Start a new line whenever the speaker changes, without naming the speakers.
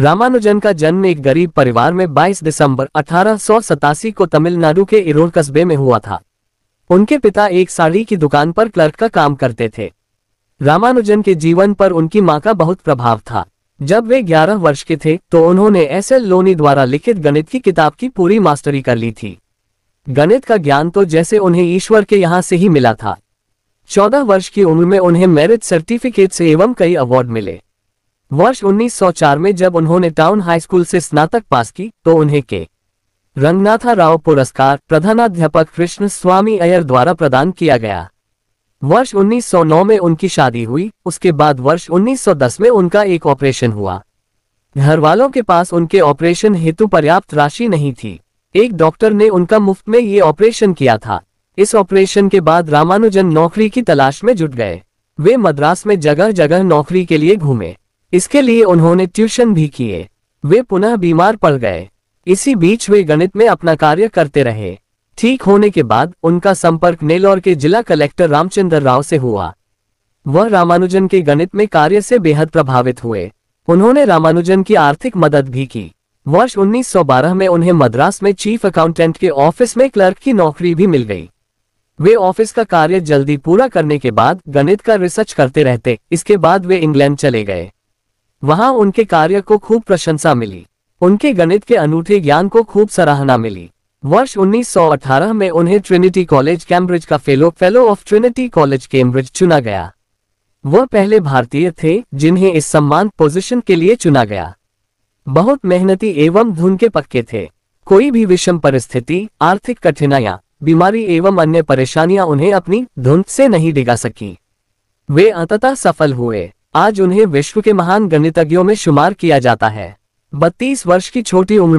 रामानुजन का जन्म एक गरीब परिवार में 22 दिसंबर अठारह को तमिलनाडु के इरोड कस्बे में हुआ था उनके पिता एक साड़ी की दुकान पर क्लर्क का काम करते थे रामानुजन के जीवन पर उनकी मां का बहुत प्रभाव था जब वे 11 वर्ष के थे तो उन्होंने एस एल लोनी द्वारा लिखित गणित की किताब की पूरी मास्टरी कर ली थी गणित का ज्ञान तो जैसे उन्हें ईश्वर के यहाँ से ही मिला था चौदह वर्ष की उम्र में उन्हें मैरिज सर्टिफिकेट से एवं कई अवार्ड मिले वर्ष 1904 में जब उन्होंने टाउन हाई स्कूल से स्नातक पास की तो उन्हें के रंगनाथा राव पुरस्कार प्रधानाध्यापक कृष्ण स्वामी अयर द्वारा प्रदान किया गया वर्ष 1909 में उनकी शादी हुई उसके बाद वर्ष 1910 में उनका एक ऑपरेशन हुआ घर वालों के पास उनके ऑपरेशन हेतु पर्याप्त राशि नहीं थी एक डॉक्टर ने उनका मुफ्त में ये ऑपरेशन किया था इस ऑपरेशन के बाद रामानुजन नौकरी की तलाश में जुट गए वे मद्रास में जगह जगह नौकरी के लिए घूमे इसके लिए उन्होंने ट्यूशन भी किए वे पुनः बीमार पड़ गए इसी बीच वे गणित में अपना कार्य करते रहे ठीक होने के बाद उनका संपर्क नेलोर के जिला कलेक्टर रामचंद्र राव से हुआ वह रामानुजन के गणित में कार्य से बेहद प्रभावित हुए उन्होंने रामानुजन की आर्थिक मदद भी की वर्ष 1912 में उन्हें मद्रास में चीफ अकाउंटेंट के ऑफिस में क्लर्क की नौकरी भी मिल गई वे ऑफिस का कार्य जल्दी पूरा करने के बाद गणित का रिसर्च करते रहते इसके बाद वे इंग्लैंड चले गए वहां उनके कार्य को खूब प्रशंसा मिली उनके गणित के अनूठे ज्ञान को खूब सराहना मिली वर्ष 1918 में उन्हें ट्रिनिटी कॉलेज कैम्ब्रिज का fellow fellow of Trinity College Cambridge चुना गया वह पहले भारतीय थे जिन्हें इस सम्मान पोजीशन के लिए चुना गया बहुत मेहनती एवं धुन के पक्के थे कोई भी विषम परिस्थिति आर्थिक कठिनाइयां बीमारी एवं अन्य परेशानियां उन्हें अपनी धुन से नहीं डिगा सकी वे अंततः सफल हुए आज उन्हें विश्व के महान गणितज्ञों में शुमार किया जाता है बत्तीस वर्ष की छोटी उम्र में